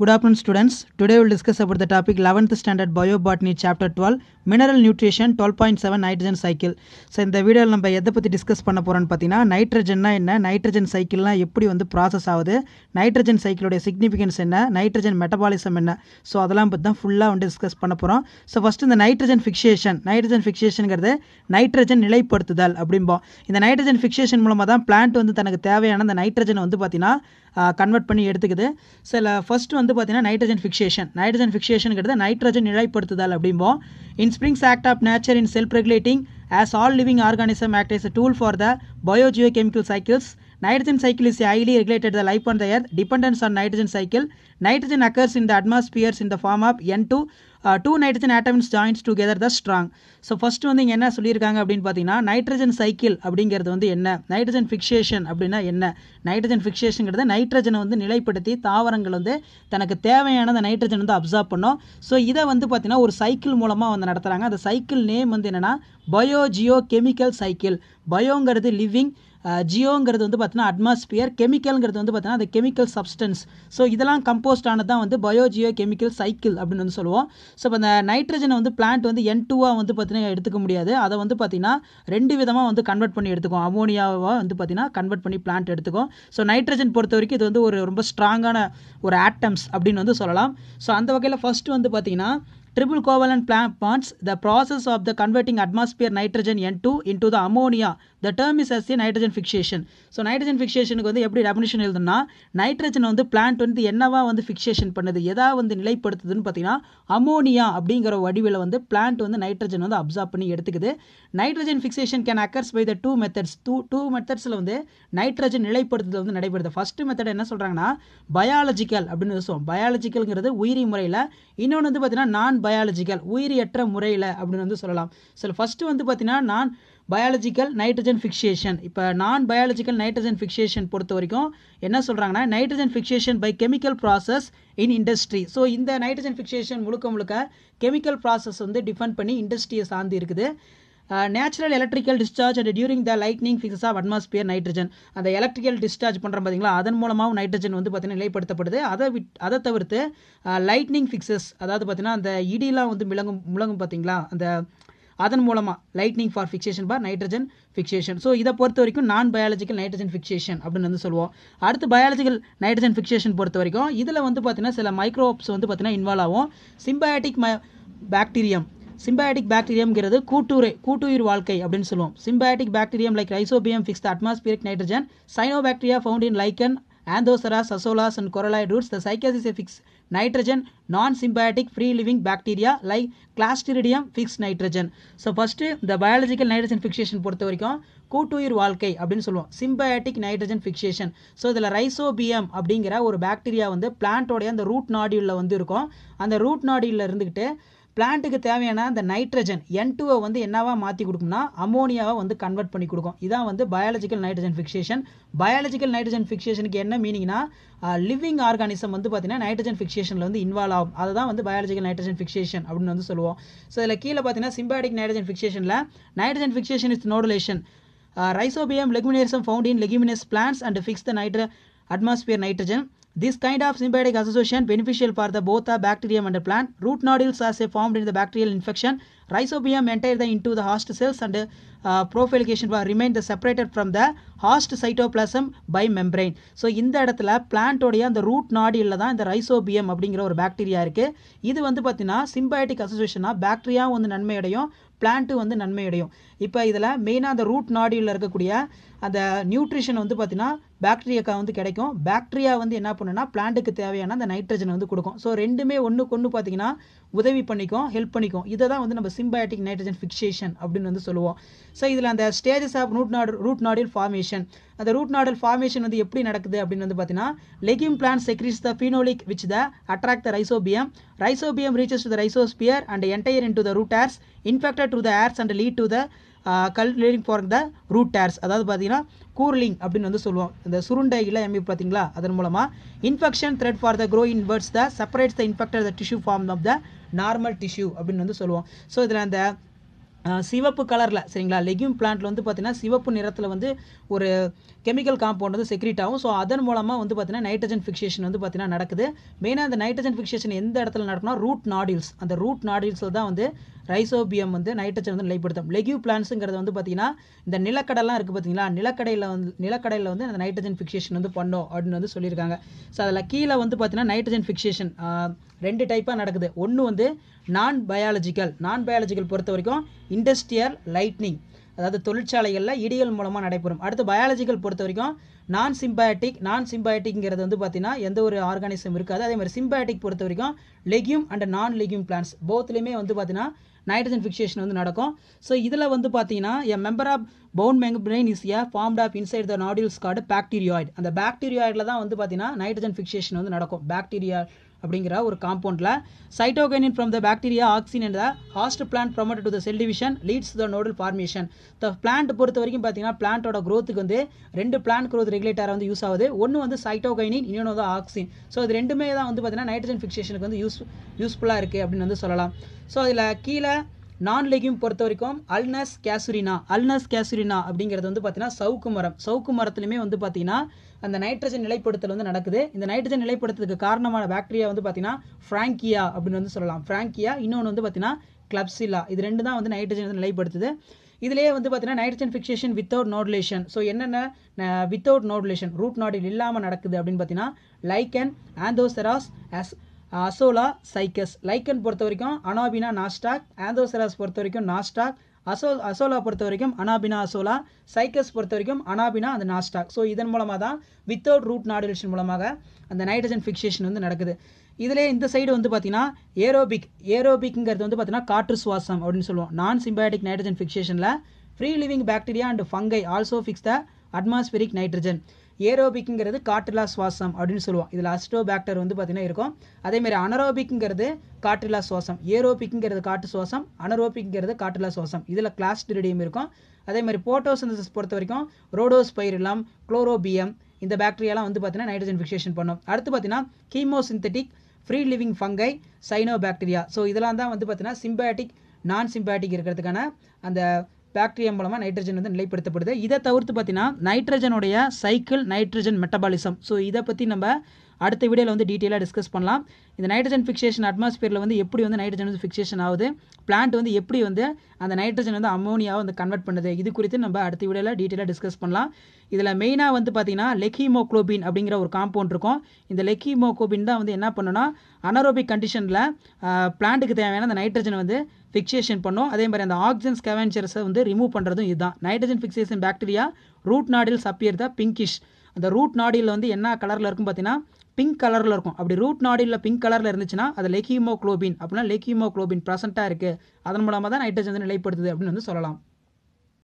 Good afternoon students. Today we'll discuss about the topic 11th standard biobotany chapter 12 mineral nutrition 12.7 nitrogen cycle. So இந்த வீடியோவில் நம்ம எதை பற்றி discuss பண்ண போகிறோம்னு பார்த்தீங்கன்னா நைட்ரஜன்னா என்ன நைட்ரஜன் சைக்கிள்னால் எப்படி வந்து ப்ராசஸ் ஆகுது நைட்ரஜன் சைக்கிளுடைய சிக்னிஃபிகன்ஸ் என்ன நைட்ரஜன் மெட்டபாலிசம் என்ன ஸோ அதெல்லாம் பற்றி தான் ஃபுல்லாக வந்து டிஸ்கஸ் பண்ண போகிறோம் ஸோ ஃபஸ்ட் இந்த நைட்ரஜன் ஃபிக்ஷேஷன் நைட்ரஜன் ஃபிக்ஷேஷனுங்கிறது நைட்ரஜன் நிலைப்படுத்துதல் அப்படிம்போம் இந்த நைட்ரஜன் ஃபிக்ஷேஷன் மூலமாக தான் பிளான்ட் வந்து தனக்கு தேவையான அந்த நைட்ரஜனை வந்து பார்த்தீங்கன்னா கன்வெர்ட் பண்ணி எடுத்துக்குது சில ஃபஸ்ட்டு வந்து வந்து பார்த்தீங்கன்னா நைட்ரஜன் ஃபிக்சேஷன் நைட்ரஜன் ஃபிக்சேஷனுங்கிறது நைட்ரஜன் நிலைப்படுத்துதல் அப்படிம்போம் in springs act of nature in self regulating as all living organism act is tool for the biogeochemical cycles nitrogen cycle is highly regulated the life on the dependence dependence on nitrogen cycle. Nitrogen occurs in the atmospheres in the form two nitrogen atoms joins together the strong so first வந்து இங்கே என்ன சொல்லியிருக்காங்க அப்படின்னு பார்த்தீங்கன்னா nitrogen cycle அப்படிங்கிறது வந்து என்ன nitrogen ஃபிக்ஷேஷன் அப்படின்னா என்ன நைட்ரஜன் ஃபிக்ஷேஷனுங்கிறது நைட்ரஜனை வந்து நிலைப்படுத்தி தாவரங்கள் வந்து தனக்கு தேவையான அந்த நைட்ரஜன் வந்து அப்சர்வ் பண்ணும் ஸோ இதை வந்து பார்த்தீங்கன்னா ஒரு சைக்கிள் மூலமாக வந்து நடத்துகிறாங்க அந்த சைக்கிள் நேம் வந்து என்னென்னா பயோ ஜியோ கெமிக்கல் சைக்கிள் பயோங்கிறது லிவிங் ஜியோங்கிறது வந்து பார்த்தீங்கன்னா அட்மாஸ்பியர் கெமிக்கல்ங்கிறது வந்து பார்த்தீங்கன்னா அந்த கெமிக்கல் சப்ஸ்டன்ஸ் ஸோ இதெல்லாம் கம்போஸ்ட் ஆனதான் தான் வந்து பயோஜியோ கெமிக்கல் சைக்கிள் அப்படின்னு வந்து சொல்லுவோம் ஸோ இப்போ அந்த நைட்ரஜனை வந்து பிளான்ட் வந்து என் டூவாக வந்து பார்த்தீங்கன்னா எடுத்துக்க முடியாது அதை வந்து பார்த்தீங்கன்னா ரெண்டு விதமாக வந்து கன்வெர்ட் பண்ணி எடுத்துக்கும் அமோனியாவாக வந்து பார்த்தீங்கன்னா கன்வெர்ட் பண்ணி பிளான்ட் எடுத்துக்கும் ஸோ நைட்ரஜன் பொறுத்த வரைக்கும் இது வந்து ஒரு ரொம்ப ஸ்ட்ராங்கான ஒரு ஆட்டம்ஸ் அப்படின்னு வந்து சொல்லலாம் ஸோ அந்த வகையில் ஃபஸ்ட்டு வந்து பார்த்தீங்கன்னா triple triple covalent the process of the converting atmosphere nitrogen N two into the the ammonia the is as the nitrogen fixation so nitrogen ஃபிக்ஷேஷனுக்கு வந்து எப்படி டெபினிஷன் எழுதுனா நைட்ரஜன் வந்து பிளான்ட் வந்து என்னவா வந்து ஃபிக்ஷேஷன் பண்ணுது எதா வந்து நிலைப்படுத்துதுன்னு பார்த்தீங்கன்னா அமோனியா அப்படிங்கிற வடிவில் வந்து பிளான்ட் வந்து நைட்ரஜன் வந்து அப்சார்ப் பண்ணி எடுத்துக்குது nitrogen fixation can occurs by the two methods two two மெத்தட்ஸில் வந்து நைட்ரஜன் நிலைப்படுத்துதல் வந்து நடைபெறுது ஃபஸ்ட்டு மெத்தட் என்ன சொல்கிறாங்கன்னா பயாலஜிக்கல் அப்படின்னு சொல்லுவோம் பயாலஜிக்கல்ங்கிறது உயிரி முறையில் இன்னொன்று வந்து பார்த்தீங்கன்னா நான் பயாலஜிக்கல் உயிரியற்ற முறையில் அப்படின்னு வந்து சொல்லலாம் ஸோ ஃபஸ்ட்டு வந்து பார்த்தீங்கன்னா நான் பயாலஜிக்கல் நைட்ரஜன் ஃபிக்ஷேஷன் இப்போ நான் பயாலஜிக்கல் நைட்ரஜன் ஃபிக்ஷேஷன் பொறுத்த வரைக்கும் என்ன சொல்கிறாங்கன்னா nitrogen fixation by chemical process in industry so இந்த நைட்ரஜன் ஃபிக்ஷேஷன் முழுக்க முழுக்க கெமிக்கல் ப்ராசஸ் வந்து டிஃபெண்ட் பண்ணி இண்டஸ்ட்ரியை சார்ந்து இருக்குது natural electrical discharge and during the lightning fixes of atmosphere nitrogen அந்த எலக்ட்ரிக்கல் டிஸ்சார்ஜ் பண்ணுறோம் பார்த்தீங்களா அதன் மூலமாகவும் நைட்ரஜன் வந்து பார்த்தீங்கன்னா நிலைப்படுத்தப்படுது அதை விட் அதை தவிர்த்து லைட்னிங் ஃபிக்ஸஸ் அதாவது பார்த்தீங்கன்னா அந்த இடிலாம் வந்து மிளங்கும் முழங்கும் பார்த்தீங்களா அந்த அதன் மூலமாக lightning for fixation for nitrogen fixation so இதை பொறுத்த வரைக்கும் நான் பயாலஜிக்கல் நைட்ரஜன் ஃபிக்சேஷன் அப்படின்னு வந்து சொல்லுவோம் அடுத்து பயாலஜிக்கல் நைட்ரஜன் ஃபிக்ஸேஷன் பொறுத்த வரைக்கும் இதில் வந்து பார்த்தீங்கன்னா சில மைக்ரோப்ஸ் வந்து பார்த்தீங்கன்னா இன்வால்வ் ஆகும் சிம்பயாட்டிக் பாக்டீரியம் சிம்பயாட்டிக் பாக்டீரியம்ங்கிறது கூட்டுரை கூட்டுயிர் வாழ்க்கை அப்படின்னு சொல்லுவோம் symbiotic bacterium like Rhizobium fix atmospheric nitrogen bacteria found in lichen Anthoceros Azollas and coralloid roots the Cycas fix nitrogen non symbiotic free living bacteria like Clostridium fix nitrogen so first இந்த biological nitrogen fixation பொறுத்த வரைக்கும் கூட்டுயிர் வாழ்க்கை அப்படின்னு சொல்லுவோம் symbiotic nitrogen fixation so இதில் Rhizobium அப்படிங்கிற ஒரு பாக்டீரியா வந்து பிளான்ட்டோடைய அந்த ரூட் நாடியூலில் வந்து இருக்கும் அந்த ரூட் நாடியூலில் இருந்துக்கிட்டு பிளான்ட்டுக்கு தேவையான அந்த நைட்ரஜன் என் டூவை வந்து என்னவாக மாற்றி கொடுக்கும்னா அமோனியாவை வந்து கன்வெர்ட் பண்ணி கொடுக்கும் இதான் வந்து biological nitrogen fixation biological nitrogen ஃபிக்ஸேஷனுக்கு என்ன மீனிங்னா லிவிங் ஆர்கானிசம் வந்து பார்த்தீங்கன்னா நைட்ரஜன் ஃபிக்சேஷனில் வந்து இன்வால்வ் ஆகும் அதுதான் வந்து பயாலஜிக்கல் நைட்ரஜன் ஃபிக்சேஷன் அப்படின்னு வந்து சொல்லுவோம் ஸோ இதில் கீழே பார்த்தீங்கன்னா சிம்பாடிக் நைட்ரஜன் ஃபிக்ஸேஷனில் nitrogen fixation is nodulation Rhizobium leguminosarum found in in leguminous plants and fix the nitro atmosphere nitrogen This kind of symbiotic association beneficial for the both the bacterium and the plant. Root nodules are say, formed in the bacterial infection. Rhizobium enter the into the host cells and proliferation remain the separated from the host cytoplasm by membrane so இந்த இடத்துல பிளான்ட்டோடைய அந்த root நாடியில் தான் இந்த rhizobium அப்படிங்கிற ஒரு bacteria இருக்குது இது வந்து பார்த்தீங்கன்னா சிம்பயாட்டிக் அசோசியேஷனாக பாக்டீரியாவும் வந்து நன்மையடையும் பிளான்ட்டு வந்து நன்மையடையும் இப்போ இதில் மெயினாக அந்த ரூட் நாடியில் இருக்கக்கூடிய அந்த நியூட்ரிஷன் வந்து பார்த்தீங்கன்னா பாக்டீரியாக்கா வந்து கிடைக்கும் பாக்டீரியா வந்து என்ன பண்ணுன்னா பிளான்ட்டுக்கு தேவையான அந்த நைட்ரஜன் வந்து கொடுக்கும் ஸோ ரெண்டுமே ஒன்று கொண்டு பார்த்தீங்கன்னா உதவி பண்ணிக்கும் ஹெல்ப் பண்ணிக்கும் இதை தான் வந்து நம்ம சிம்பயாட்டிக் நைட்ரஜன் ஃபிக்சேஷன் அப்படின்னு வந்து சொல்லுவோம் ஸோ இதில் அந்த stages of root nodule root nodule formation அந்த ரூட் நாடல் ஃபார்மேஷன் வந்து எப்படி நடக்குது அப்படின்னு வந்து பார்த்தீங்கன்னா legume plant secretes the phenolic which the attract the Rhizobium Rhizobium reaches to the rhizosphere and entire into the root hairs infected to the hairs and lead to the cultivating for the root hairs அதாவது பார்த்தீங்கன்னா கூர்லிங் அப்படின்னு வந்து சொல்லுவோம் இந்த சுருண்டை இலை MP பார்த்தீங்களா அதன் மூலமாக infection thread for the grow inverts the separates the infected the tissue form of the normal tissue அப்படின்னு வந்து சொல்லுவோம் ஸோ இதில் அந்த சிவப்பு கலரில் சரிங்களா லெக்யூம் பிளான்ட்டில் வந்து பார்த்திங்கன்னா சிவப்பு நிறத்தில் வந்து ஒரு கெமிக்கல் காம்பவுண்ட் வந்து செக்ரீட் ஆகும் ஸோ அதன் மூலமாக வந்து பார்த்திங்கன்னா நைட்ரஜன் ஃபிக்சேஷன் வந்து பார்த்திங்கன்னா நடக்குது மெயினாக அந்த நைட்ரஜன் ஃபிக்சேஷன் எந்த இடத்துல நடக்கும்னா ரூட் நாடில்ஸ் அந்த ரூட் நாடில்ஸில் தான் வந்து ரைசோபியம் வந்து நைட்ரஜன் வந்து நிலைப்படுத்தும் லெக்யூ பிளான்ஸுங்கிறது வந்து பார்த்தீங்கன்னா இந்த நிலக்கடலாம் இருக்குது பார்த்தீங்களா நிலக்கடையில் வந்து நிலக்கடையில் வந்து அந்த நைட்ரஜன் ஃபிக்ஸேஷன் வந்து பண்ணும் அப்படின்னு வந்து சொல்லியிருக்காங்க ஸோ அதில் கீழே வந்து பார்த்தீங்கன்னா நைட்ரஜன் ஃபிக்ஸேஷன் ரெண்டு டைப்பாக நடக்குது ஒன்று வந்து நான் பயாலஜிக்கல் நான் பயாலஜிக்கல் பொறுத்த வரைக்கும் இண்டஸ்ட்ரியல் லைட்னிங் அதாவது தொழிற்சாலைகளில் இடிகள் மூலமாக நடைபெறும் அடுத்து பயாலஜிக்கல் பொறுத்த வரைக்கும் நான் சிம்பயாட்டிக் நான் சிம்பயாட்டிக்ங்கிறது வந்து பார்த்தீங்கன்னா எந்த ஒரு ஆர்கானிசம் இருக்காது அதே மாதிரி சிம்பயாட்டிக் பொறுத்த வரைக்கும் legume and non legume plants போத்துலேயுமே வந்து பார்த்தீங்கன்னா நைட்ரஜன் ஃபிக்சேஷன் வந்து நடக்கும் ஸோ இதில் வந்து பார்த்தீங்கன்னா எ member of bound membrane is a formed of inside the nodules called bacteroid அந்த பாக்டீரியாய்டில் தான் வந்து பார்த்தீங்கன்னா நைட்ரஜன் ஃபிக்சேஷன் வந்து நடக்கும் பாக்டீரியா அப்படிங்கிற ஒரு காம்பவுண்டில் cytokinin from the bacteria auxin என்ற host plant promote to the cell division leads the nodal formation the plant பொறுத்த வரைக்கும் பார்த்தீங்கன்னா பிளான்ட்டோட க்ரோத்துக்கு வந்து ரெண்டு பிளான்ட் க்ரோத் ரெகுலேட்டராக வந்து யூஸ் ஆகுது ஒன்று வந்து சைட்டோகைனின் இன்னொன்று வந்து ஆக்சின் ஸோ இது ரெண்டுமே தான் வந்து பார்த்தீங்கன்னா நைட்ரஜன் ஃபிக்சேஷனுக்கு வந்து யூஸ் யூஸ்ஃபுல்லாக இருக்குது அப்படின்னு வந்து சொல்லலாம் ஸோ அதில் கீழே நான் லெகியூம் பொறுத்த வரைக்கும் அல்னஸ் கேசுரினா அல்னஸ் கேசுரினா அப்படிங்கிறது வந்து பார்த்தீங்கன்னா சவுக்கு மரம் சவுக்கு மரத்துலையுமே வந்து பார்த்தீங்கன்னா அந்த நைட்ரஜன் நிலைப்படுத்தல் வந்து நடக்குது இந்த நைட்ரஜன் நிலைப்படுத்துறதுக்கு காரணமான பாக்டீரியா வந்து பார்த்தீங்கன்னா ஃப்ராங்கியா அப்படின்னு வந்து சொல்லலாம் ஃப்ராங்கியா இன்னொன்று வந்து பார்த்தீங்கன்னா கிளப்சிலா இது ரெண்டு தான் வந்து நைட்ரஜன் வந்து நிலைப்படுத்துது இதிலே வந்து பார்த்தீங்கன்னா nitrogen fixation without nodulation so என்னென்ன வித்தவுட் நோடுலேஷன் ரூட் நாடில் இல்லாமல் நடக்குது அப்படின்னு பார்த்தீங்கன்னா lichen Anthoceros as Azolla Cycas lichen பொறுத்த வரைக்கும் அனாபினா நாஸ்டாக் ஆந்தோசராஸ் பொறுத்த வரைக்கும் நாஸ்டாக் அசோ அசோலா பொறுத்த வரைக்கும் அனாபினா அசோலா சைக்கஸ் பொறுத்த வரைக்கும் அனாபினா அந்த நாஸ்டாக் ஸோ இதன் மூலமாக தான் வித்தவுட் ரூட் நாடுலேஷன் மூலமாக அந்த நைட்ரஜன் ஃபிக்ஸேஷன் வந்து நடக்குது இதில் இந்த சைடு வந்து பார்த்தீங்கன்னா ஏரோபிக் ஏரோபிக்ங்கிறது வந்து பார்த்திங்கன்னா காற்று சுவாசம் அப்படின்னு சொல்லுவோம் நான் சிம்பயாட்டிக் நைட்ரஜன் ஃபிக்ஸேஷனில் free living bacteria and fungi also fix the atmospheric nitrogen ஏரோபிக்ங்கிறது காற்றுலா சுவாசம் அப்படின்னு சொல்லுவோம் இதில் அஸ்டோபேக்டர் வந்து பார்த்திங்கன்னா இருக்கும் அதேமாதிரி அனரோபிக்ங்கிறது காற்றுலா சுவாசம் ஏரோபிக்ங்கிறது காற்று சுவாசம் அனரோபிக்ங்கிறது காற்றுலா சுவாசம் இதில் கிளாஸ்டிரிடியம் இருக்கும் அதேமாதிரி போட்டோசிந்தசிஸ் பொறுத்த வரைக்கும் பயிரெல்லாம் குளோரோபியம் இந்த பேக்டீரியாலாம் வந்து பார்த்தீங்கன்னா நைட்ரஜன் ஃபிக்சேஷன் பண்ணும் அடுத்து பார்த்தீங்கன்னா chemosynthetic free living fungi cyanobacteria so இதெல்லாம் தான் வந்து பார்த்தீங்கன்னா சிம்பேட்டிக் நான் சிம்பேட்டிக் இருக்கிறதுக்கான அந்த பாக்டீரியா மூலமாக நைட்ரஜன் வந்து நிலைப்படுத்தப்படுது இதை தவிர்த்து பார்த்தீங்கன்னா நைட்ரஜனுடைய சைக்கிள் நைட்ரஜன் மெட்டபாலிசம் ஸோ இதை பற்றி நம்ம அடுத்த வீடியோவில் வந்து டீட்டெயிலாக டிஸ்கஸ் பண்ணலாம் இந்த நைட்ரஜன் ஃபிக்சேஷன் அட்மாஸ்பியரில் வந்து எப்படி வந்து நைட்ரஜன் வந்து ஃபிக்சேஷன் ஆகுது பிளான்ட் வந்து எப்படி வந்து அந்த நைட்ரஜன் வந்து அமோனியாவை வந்து கன்வெர்ட் பண்ணுது இது குறித்து நம்ம அடுத்த வீடியோவில் டீட்டெயிலாக டிஸ்கஸ் பண்ணலாம் இதில் மெயினாக வந்து பார்த்திங்கன்னா லெக்கிமோக்ளோபின் அப்படிங்கிற ஒரு காம்பவுண்ட் இருக்கும் இந்த லெக்கிமோக்ளோபின் தான் வந்து என்ன பண்ணுன்னா அனரோபிக் கண்டிஷனில் பிளான்ட்டுக்கு தேவையான அந்த நைட்ரஜன் வந்து ஃபிக்சேஷன் பண்ணும் அதே மாதிரி அந்த ஆக்சிஜன் ஸ்கெவென்சர்ஸை வந்து ரிமூவ் பண்ணுறதும் இதுதான் nitrogen fixation bacteria root nodule appear the pinkish அந்த ரூட் நாடியில் வந்து என்ன கலரில் இருக்கும் பார்த்தீங்கன்னா பிங்க் கலரில் இருக்கும் அப்படி ரூட் நாடியில் பிங்க் கலரில் இருந்துச்சுன்னா அது குளோபின் அப்படின்னா குளோபின் ப்ரெசென்ட்டாக இருக்குது அதன் மூலமாக தான் நைட்ரஜன் வந்து நிலைப்படுத்துது அப்படின்னு வந்து சொல்லலாம்